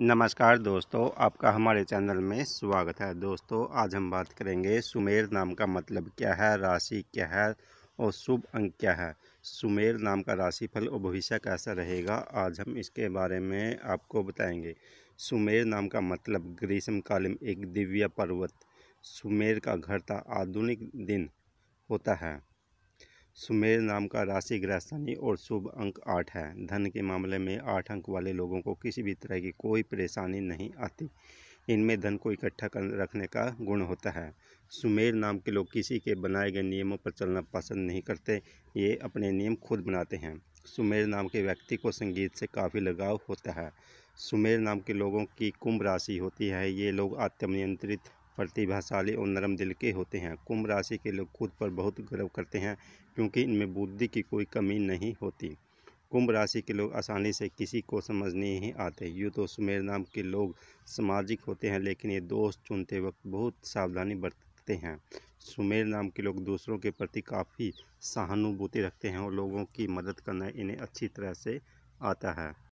नमस्कार दोस्तों आपका हमारे चैनल में स्वागत है दोस्तों आज हम बात करेंगे सुमेर नाम का मतलब क्या है राशि क्या है और शुभ अंक क्या है सुमेर नाम का राशिफल और भविष्य कैसा रहेगा आज हम इसके बारे में आपको बताएंगे सुमेर नाम का मतलब ग्रीष्मकालीन एक दिव्य पर्वत सुमेर का घर था आधुनिक दिन होता है सुमेर नाम का राशि ग्रह शनि और शुभ अंक आठ है धन के मामले में आठ अंक वाले लोगों को किसी भी तरह की कोई परेशानी नहीं आती इनमें धन को इकट्ठा कर रखने का गुण होता है सुमेर नाम के लोग किसी के बनाए गए नियमों पर चलना पसंद नहीं करते ये अपने नियम खुद बनाते हैं सुमेर नाम के व्यक्ति को संगीत से काफ़ी लगाव होता है सुमेर नाम के लोगों की कुंभ राशि होती है ये लोग आत्मनियंत्रित प्रतिभाशाली और नरम दिल के होते हैं कुंभ राशि के लोग खुद पर बहुत गर्व करते हैं क्योंकि इनमें बुद्धि की कोई कमी नहीं होती कुंभ राशि के लोग आसानी से किसी को समझ नहीं आते यूँ तो सुमेर नाम के लोग सामाजिक होते हैं लेकिन ये दोस्त चुनते वक्त बहुत सावधानी बरतते हैं सुमेर नाम के लोग दूसरों के प्रति काफ़ी सहानुभूति रखते हैं और लोगों की मदद करना इन्हें अच्छी तरह से आता है